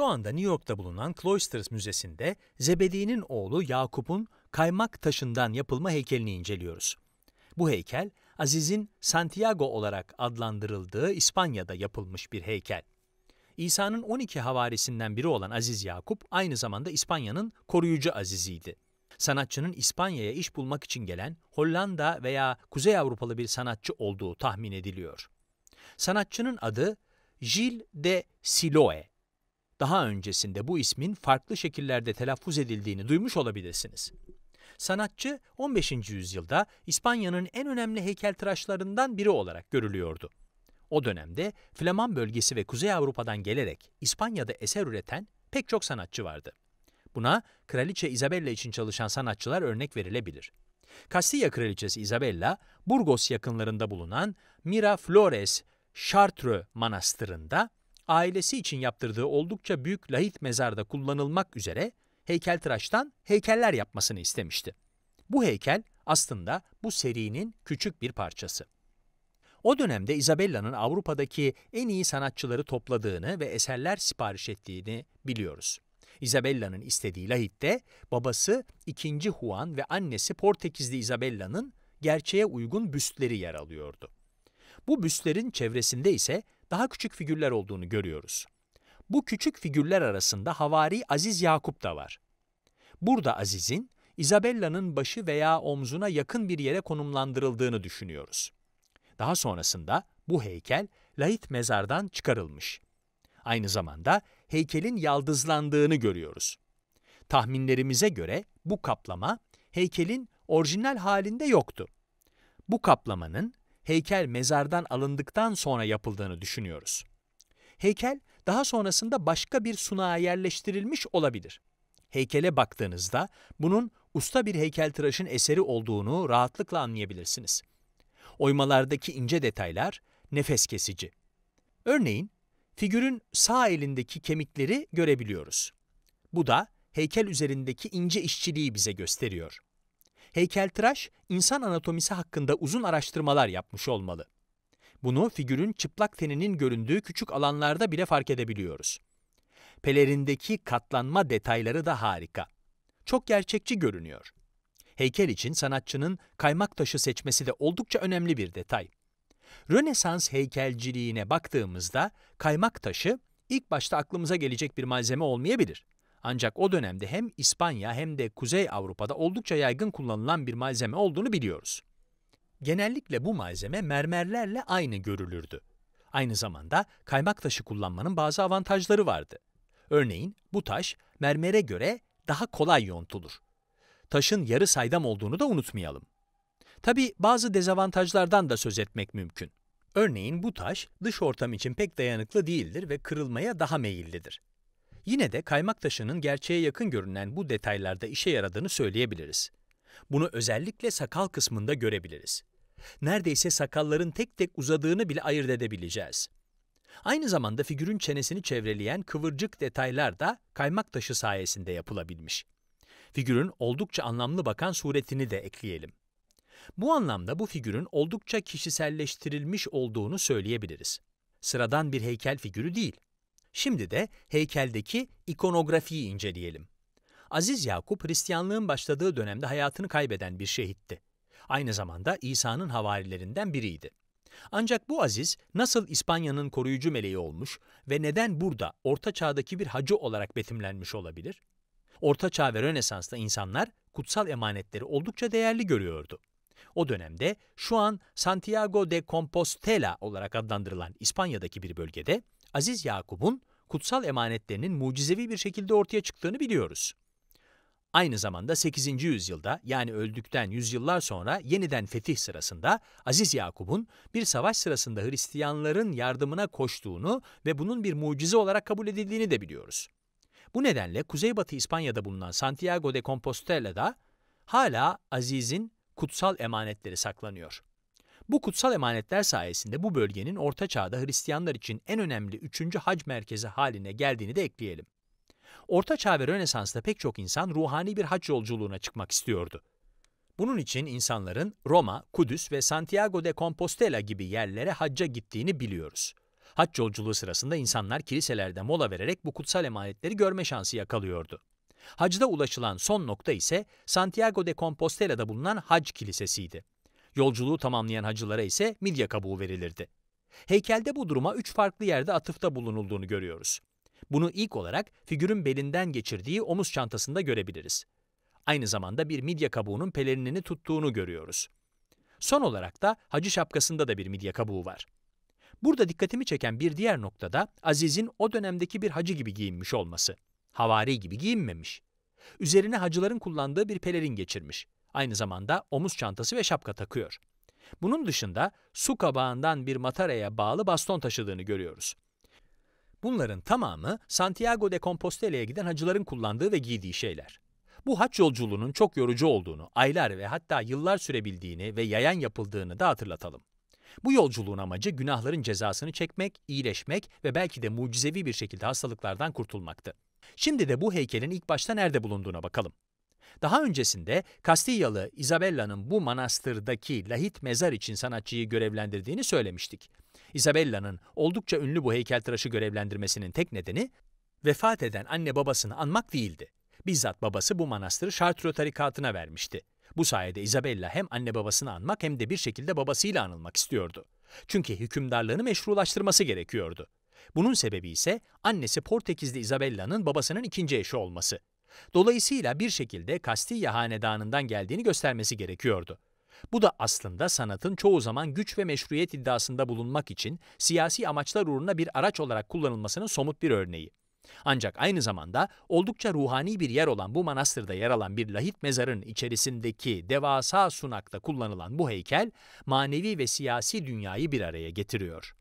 Şu anda New York'ta bulunan Cloisters Müzesi'nde Zebedi'nin oğlu Yakup'un kaymak taşından yapılma heykelini inceliyoruz. Bu heykel, Aziz'in Santiago olarak adlandırıldığı İspanya'da yapılmış bir heykel. İsa'nın 12 havarisinden biri olan Aziz Yakup, aynı zamanda İspanya'nın koruyucu Aziz'iydi. Sanatçının İspanya'ya iş bulmak için gelen Hollanda veya Kuzey Avrupalı bir sanatçı olduğu tahmin ediliyor. Sanatçının adı Gilles de Siloe daha öncesinde bu ismin farklı şekillerde telaffuz edildiğini duymuş olabilirsiniz. Sanatçı 15. yüzyılda İspanya'nın en önemli heykeltıraşlarından biri olarak görülüyordu. O dönemde Flaman bölgesi ve Kuzey Avrupa'dan gelerek İspanya'da eser üreten pek çok sanatçı vardı. Buna Kraliçe Isabella için çalışan sanatçılar örnek verilebilir. Kastilya Kraliçesi Isabella, Burgos yakınlarında bulunan Miraflores Chartres Manastırı'nda ailesi için yaptırdığı oldukça büyük lahit mezarda kullanılmak üzere heykeltıraştan heykeller yapmasını istemişti. Bu heykel aslında bu serinin küçük bir parçası. O dönemde Isabella'nın Avrupa'daki en iyi sanatçıları topladığını ve eserler sipariş ettiğini biliyoruz. Isabella'nın istediği lahitte babası 2. Juan ve annesi Portekizli Isabella'nın gerçeğe uygun büstleri yer alıyordu. Bu büstlerin çevresinde ise daha küçük figürler olduğunu görüyoruz. Bu küçük figürler arasında havari Aziz Yakup da var. Burada Aziz'in, Isabella'nın başı veya omzuna yakın bir yere konumlandırıldığını düşünüyoruz. Daha sonrasında bu heykel lahit mezardan çıkarılmış. Aynı zamanda heykelin yaldızlandığını görüyoruz. Tahminlerimize göre bu kaplama heykelin orijinal halinde yoktu. Bu kaplamanın heykel mezardan alındıktan sonra yapıldığını düşünüyoruz. Heykel daha sonrasında başka bir sunağa yerleştirilmiş olabilir. Heykele baktığınızda bunun usta bir heykeltıraşın eseri olduğunu rahatlıkla anlayabilirsiniz. Oymalardaki ince detaylar nefes kesici. Örneğin figürün sağ elindeki kemikleri görebiliyoruz. Bu da heykel üzerindeki ince işçiliği bize gösteriyor. Heykeltıraş, insan anatomisi hakkında uzun araştırmalar yapmış olmalı. Bunu figürün çıplak teninin göründüğü küçük alanlarda bile fark edebiliyoruz. Pelerindeki katlanma detayları da harika. Çok gerçekçi görünüyor. Heykel için sanatçının kaymak taşı seçmesi de oldukça önemli bir detay. Rönesans heykelciliğine baktığımızda kaymak taşı ilk başta aklımıza gelecek bir malzeme olmayabilir. Ancak o dönemde hem İspanya hem de Kuzey Avrupa'da oldukça yaygın kullanılan bir malzeme olduğunu biliyoruz. Genellikle bu malzeme mermerlerle aynı görülürdü. Aynı zamanda kaymak taşı kullanmanın bazı avantajları vardı. Örneğin bu taş mermere göre daha kolay yontulur. Taşın yarı saydam olduğunu da unutmayalım. Tabi bazı dezavantajlardan da söz etmek mümkün. Örneğin bu taş dış ortam için pek dayanıklı değildir ve kırılmaya daha meyillidir. Yine de kaymak taşının gerçeğe yakın görünen bu detaylarda işe yaradığını söyleyebiliriz. Bunu özellikle sakal kısmında görebiliriz. Neredeyse sakalların tek tek uzadığını bile ayırt edebileceğiz. Aynı zamanda figürün çenesini çevreleyen kıvırcık detaylar da kaymak taşı sayesinde yapılabilmiş. Figürün oldukça anlamlı bakan suretini de ekleyelim. Bu anlamda bu figürün oldukça kişiselleştirilmiş olduğunu söyleyebiliriz. Sıradan bir heykel figürü değil. Şimdi de heykeldeki ikonografiyi inceleyelim. Aziz Yakup, Hristiyanlığın başladığı dönemde hayatını kaybeden bir şehitti. Aynı zamanda İsa'nın havarilerinden biriydi. Ancak bu Aziz nasıl İspanya'nın koruyucu meleği olmuş ve neden burada Orta Çağ'daki bir hacı olarak betimlenmiş olabilir? Orta Çağ ve Rönesans'ta insanlar kutsal emanetleri oldukça değerli görüyordu. O dönemde şu an Santiago de Compostela olarak adlandırılan İspanya'daki bir bölgede Aziz Yakup'un kutsal emanetlerinin mucizevi bir şekilde ortaya çıktığını biliyoruz. Aynı zamanda 8. yüzyılda yani öldükten yüzyıllar sonra yeniden fetih sırasında Aziz Yakup'un bir savaş sırasında Hristiyanların yardımına koştuğunu ve bunun bir mucize olarak kabul edildiğini de biliyoruz. Bu nedenle Kuzeybatı İspanya'da bulunan Santiago de Compostela'da hala Aziz'in kutsal emanetleri saklanıyor. Bu kutsal emanetler sayesinde bu bölgenin Orta Çağ'da Hristiyanlar için en önemli üçüncü hac merkezi haline geldiğini de ekleyelim. Orta Çağ ve Rönesans'ta pek çok insan ruhani bir hac yolculuğuna çıkmak istiyordu. Bunun için insanların Roma, Kudüs ve Santiago de Compostela gibi yerlere hacca gittiğini biliyoruz. Hac yolculuğu sırasında insanlar kiliselerde mola vererek bu kutsal emanetleri görme şansı yakalıyordu. Hacda ulaşılan son nokta ise Santiago de Compostela'da bulunan Hac Kilisesi'ydi. Yolculuğu tamamlayan hacılara ise milya kabuğu verilirdi. Heykelde bu duruma üç farklı yerde atıfta bulunulduğunu görüyoruz. Bunu ilk olarak figürün belinden geçirdiği omuz çantasında görebiliriz. Aynı zamanda bir midye kabuğunun pelerinini tuttuğunu görüyoruz. Son olarak da hacı şapkasında da bir midye kabuğu var. Burada dikkatimi çeken bir diğer noktada Aziz'in o dönemdeki bir hacı gibi giyinmiş olması. Havari gibi giyinmemiş. Üzerine hacıların kullandığı bir pelerin geçirmiş. Aynı zamanda omuz çantası ve şapka takıyor. Bunun dışında su kabağından bir mataraya bağlı baston taşıdığını görüyoruz. Bunların tamamı Santiago de Compostela'ya giden hacıların kullandığı ve giydiği şeyler. Bu haç yolculuğunun çok yorucu olduğunu, aylar ve hatta yıllar sürebildiğini ve yayan yapıldığını da hatırlatalım. Bu yolculuğun amacı günahların cezasını çekmek, iyileşmek ve belki de mucizevi bir şekilde hastalıklardan kurtulmaktı. Şimdi de bu heykelin ilk başta nerede bulunduğuna bakalım. Daha öncesinde Kastilyalı Isabella'nın bu manastırdaki lahit mezar için sanatçıyı görevlendirdiğini söylemiştik. Isabella'nın oldukça ünlü bu heykeltıraşı görevlendirmesinin tek nedeni vefat eden anne babasını anmak değildi. Bizzat babası bu manastırı Chartres tarikatına vermişti. Bu sayede Isabella hem anne babasını anmak hem de bir şekilde babasıyla anılmak istiyordu. Çünkü hükümdarlığını meşrulaştırması gerekiyordu. Bunun sebebi ise annesi Portekizli Isabella'nın babasının ikinci eşi olması. Dolayısıyla bir şekilde Kastilya hanedanından geldiğini göstermesi gerekiyordu. Bu da aslında sanatın çoğu zaman güç ve meşruiyet iddiasında bulunmak için siyasi amaçlar uğruna bir araç olarak kullanılmasının somut bir örneği. Ancak aynı zamanda oldukça ruhani bir yer olan bu manastırda yer alan bir lahit mezarın içerisindeki devasa sunakta kullanılan bu heykel, manevi ve siyasi dünyayı bir araya getiriyor.